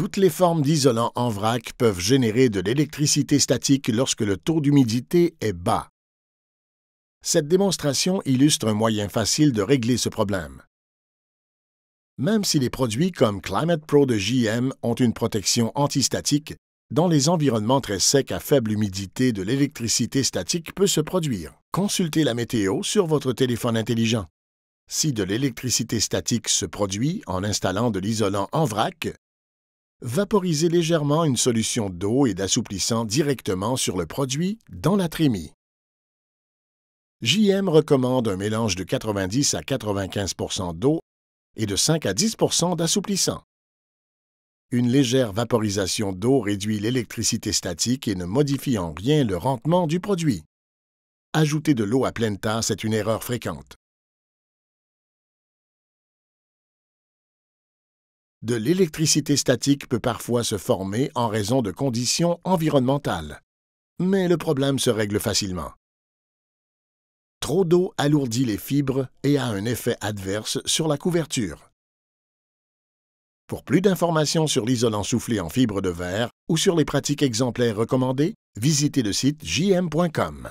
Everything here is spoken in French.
Toutes les formes d'isolants en vrac peuvent générer de l'électricité statique lorsque le taux d'humidité est bas. Cette démonstration illustre un moyen facile de régler ce problème. Même si les produits comme Climate Pro de JM ont une protection antistatique, dans les environnements très secs à faible humidité, de l'électricité statique peut se produire. Consultez la météo sur votre téléphone intelligent. Si de l'électricité statique se produit en installant de l'isolant en vrac, vaporisez légèrement une solution d'eau et d'assouplissant directement sur le produit dans la trémie. JM recommande un mélange de 90 à 95 d'eau et de 5 à 10 d'assouplissant. Une légère vaporisation d'eau réduit l'électricité statique et ne modifie en rien le rendement du produit. Ajouter de l'eau à pleine tasse est une erreur fréquente. de l'électricité statique peut parfois se former en raison de conditions environnementales. Mais le problème se règle facilement. Trop d'eau alourdit les fibres et a un effet adverse sur la couverture. Pour plus d'informations sur l'isolant soufflé en fibres de verre ou sur les pratiques exemplaires recommandées, visitez le site jm.com.